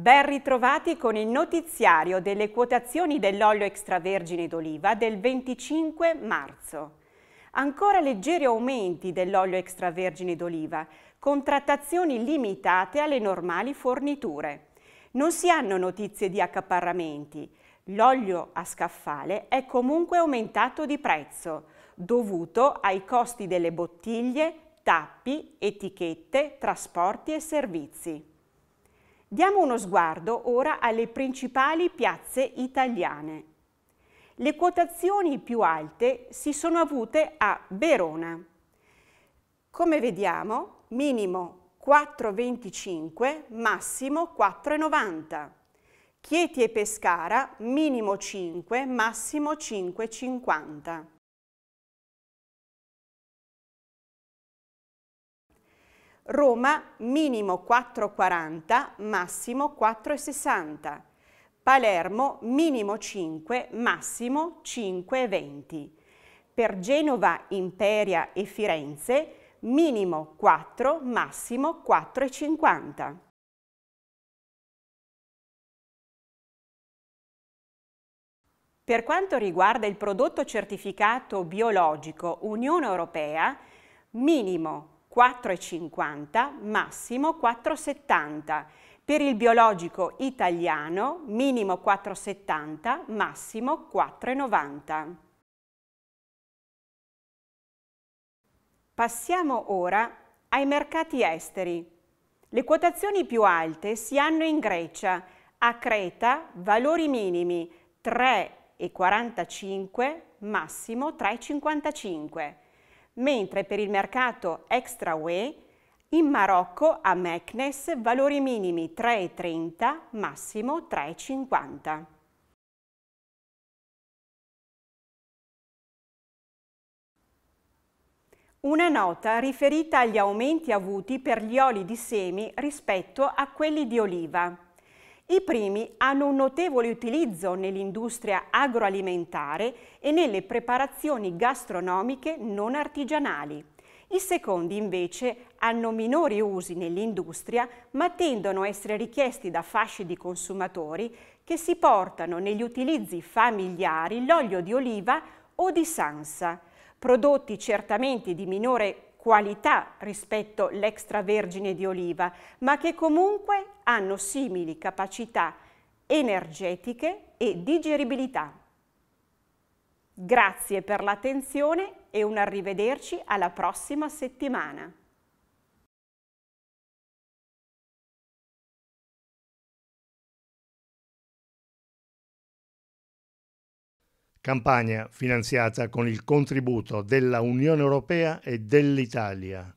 Ben ritrovati con il notiziario delle quotazioni dell'olio extravergine d'oliva del 25 marzo. Ancora leggeri aumenti dell'olio extravergine d'oliva, con trattazioni limitate alle normali forniture. Non si hanno notizie di accaparramenti. L'olio a scaffale è comunque aumentato di prezzo, dovuto ai costi delle bottiglie, tappi, etichette, trasporti e servizi. Diamo uno sguardo ora alle principali piazze italiane. Le quotazioni più alte si sono avute a Verona. Come vediamo, minimo 4,25, massimo 4,90. Chieti e Pescara, minimo 5, massimo 5,50. Roma minimo 4,40, massimo 4,60. Palermo minimo 5, massimo 5,20. Per Genova, Imperia e Firenze minimo 4, massimo 4,50. Per quanto riguarda il prodotto certificato biologico Unione Europea, minimo 4,50, massimo 4,70. Per il biologico italiano minimo 4,70, massimo 4,90. Passiamo ora ai mercati esteri. Le quotazioni più alte si hanno in Grecia, a Creta valori minimi 3,45, massimo 3,55 mentre per il mercato extra UE in Marocco a Meknes valori minimi 3,30, massimo 3,50. Una nota riferita agli aumenti avuti per gli oli di semi rispetto a quelli di oliva. I primi hanno un notevole utilizzo nell'industria agroalimentare e nelle preparazioni gastronomiche non artigianali. I secondi invece hanno minori usi nell'industria ma tendono a essere richiesti da fasce di consumatori che si portano negli utilizzi familiari l'olio di oliva o di sansa, prodotti certamente di minore qualità rispetto all'extravergine di oliva, ma che comunque hanno simili capacità energetiche e digeribilità. Grazie per l'attenzione e un arrivederci alla prossima settimana. Campagna finanziata con il contributo della Unione Europea e dell'Italia.